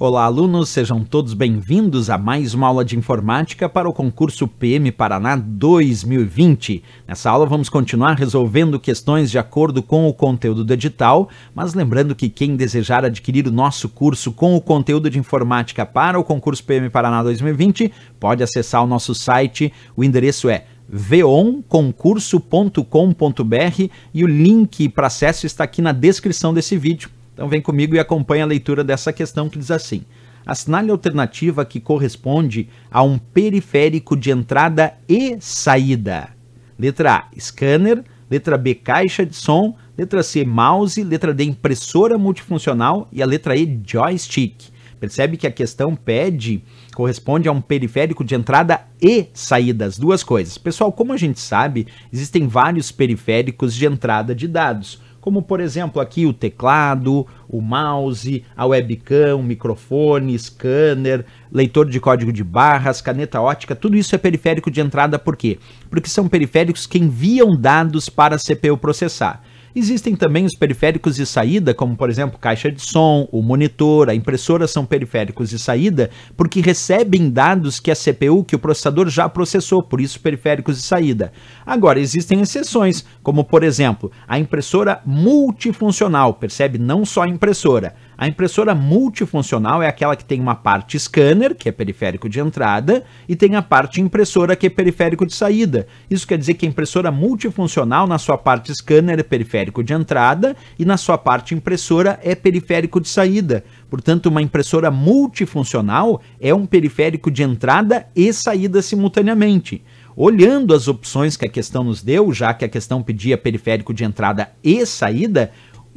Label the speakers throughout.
Speaker 1: Olá, alunos, sejam todos bem-vindos a mais uma aula de informática para o concurso PM Paraná 2020. Nessa aula vamos continuar resolvendo questões de acordo com o conteúdo do edital, mas lembrando que quem desejar adquirir o nosso curso com o conteúdo de informática para o concurso PM Paraná 2020 pode acessar o nosso site, o endereço é veonconcurso.com.br e o link para acesso está aqui na descrição desse vídeo. Então vem comigo e acompanhe a leitura dessa questão que diz assim: assinale a alternativa que corresponde a um periférico de entrada e saída. Letra A, scanner, letra B, caixa de som, letra C, mouse, letra D, impressora multifuncional e a letra E, joystick. Percebe que a questão pede, corresponde a um periférico de entrada e saída, as duas coisas. Pessoal, como a gente sabe, existem vários periféricos de entrada de dados como por exemplo aqui o teclado, o mouse, a webcam, microfone, scanner, leitor de código de barras, caneta ótica, tudo isso é periférico de entrada por quê? Porque são periféricos que enviam dados para a CPU processar. Existem também os periféricos de saída, como por exemplo caixa de som, o monitor, a impressora são periféricos de saída, porque recebem dados que a CPU, que o processador já processou, por isso periféricos de saída. Agora, existem exceções, como por exemplo a impressora multifuncional, percebe não só a impressora. A impressora multifuncional é aquela que tem uma parte scanner, que é periférico de entrada, e tem a parte impressora, que é periférico de saída. Isso quer dizer que a impressora multifuncional, na sua parte scanner, é periférico de entrada, e na sua parte impressora, é periférico de saída. Portanto, uma impressora multifuncional é um periférico de entrada e saída simultaneamente olhando as opções que a questão nos deu, já que a questão pedia periférico de entrada e saída,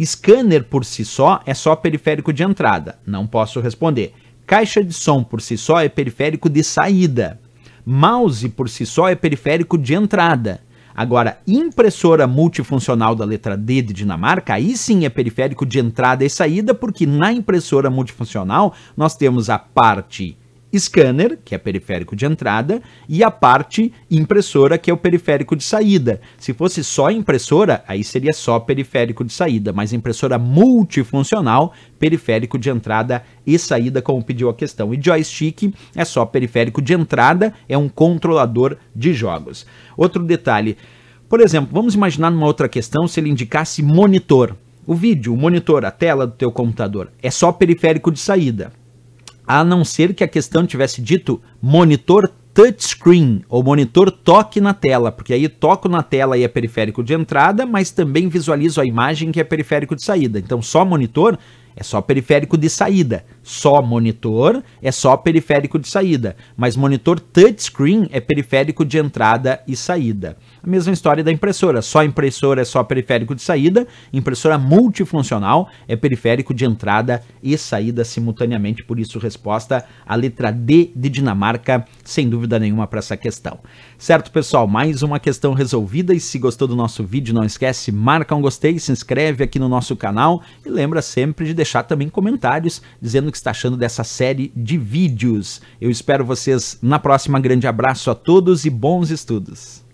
Speaker 1: Scanner por si só é só periférico de entrada, não posso responder. Caixa de som por si só é periférico de saída. Mouse por si só é periférico de entrada. Agora, impressora multifuncional da letra D de Dinamarca, aí sim é periférico de entrada e saída, porque na impressora multifuncional nós temos a parte scanner, que é periférico de entrada, e a parte impressora, que é o periférico de saída. Se fosse só impressora, aí seria só periférico de saída, mas impressora multifuncional, periférico de entrada e saída, como pediu a questão. E joystick é só periférico de entrada, é um controlador de jogos. Outro detalhe, por exemplo, vamos imaginar numa outra questão se ele indicasse monitor. O vídeo, o monitor, a tela do teu computador, é só periférico de saída a não ser que a questão tivesse dito monitor touchscreen, ou monitor toque na tela, porque aí toco na tela e é periférico de entrada, mas também visualizo a imagem que é periférico de saída. Então só monitor é só periférico de saída. Só monitor é só periférico de saída. Mas monitor touchscreen é periférico de entrada e saída. A mesma história da impressora. Só impressora é só periférico de saída. Impressora multifuncional é periférico de entrada e saída simultaneamente. Por isso, resposta a letra D de Dinamarca, sem dúvida nenhuma, para essa questão. Certo, pessoal? Mais uma questão resolvida. E se gostou do nosso vídeo, não esquece, marca um gostei, se inscreve aqui no nosso canal e lembra sempre de deixar deixar também comentários dizendo o que está achando dessa série de vídeos. Eu espero vocês na próxima. Grande abraço a todos e bons estudos.